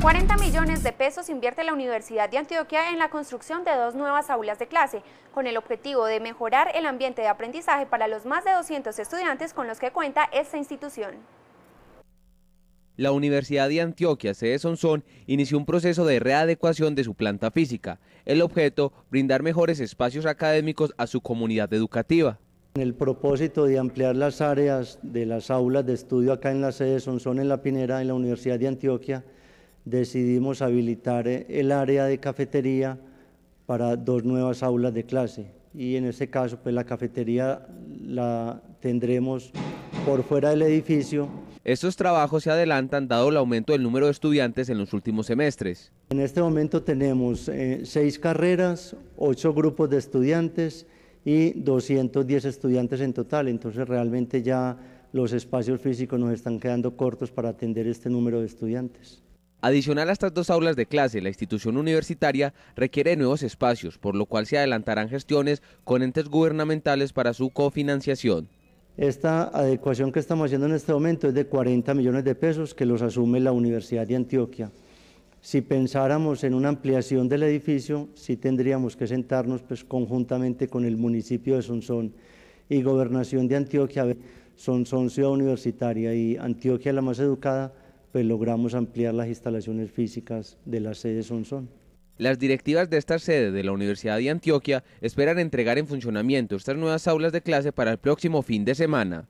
40 millones de pesos invierte la Universidad de Antioquia en la construcción de dos nuevas aulas de clase, con el objetivo de mejorar el ambiente de aprendizaje para los más de 200 estudiantes con los que cuenta esta institución. La Universidad de Antioquia, sede Sonsón, inició un proceso de readecuación de su planta física. El objeto, brindar mejores espacios académicos a su comunidad educativa. el propósito de ampliar las áreas de las aulas de estudio acá en la sede Sonsón en La Pinera, en la Universidad de Antioquia, decidimos habilitar eh, el área de cafetería para dos nuevas aulas de clase y en este caso pues la cafetería la tendremos por fuera del edificio. Estos trabajos se adelantan dado el aumento del número de estudiantes en los últimos semestres. En este momento tenemos eh, seis carreras, ocho grupos de estudiantes y 210 estudiantes en total, entonces realmente ya los espacios físicos nos están quedando cortos para atender este número de estudiantes. Adicional a estas dos aulas de clase, la institución universitaria requiere nuevos espacios, por lo cual se adelantarán gestiones con entes gubernamentales para su cofinanciación. Esta adecuación que estamos haciendo en este momento es de 40 millones de pesos que los asume la Universidad de Antioquia. Si pensáramos en una ampliación del edificio, sí tendríamos que sentarnos pues, conjuntamente con el municipio de Sonsón y Gobernación de Antioquia. Sonsón ciudad universitaria y Antioquia la más educada pues logramos ampliar las instalaciones físicas de la sede Sonson. Las directivas de esta sede de la Universidad de Antioquia esperan entregar en funcionamiento estas nuevas aulas de clase para el próximo fin de semana.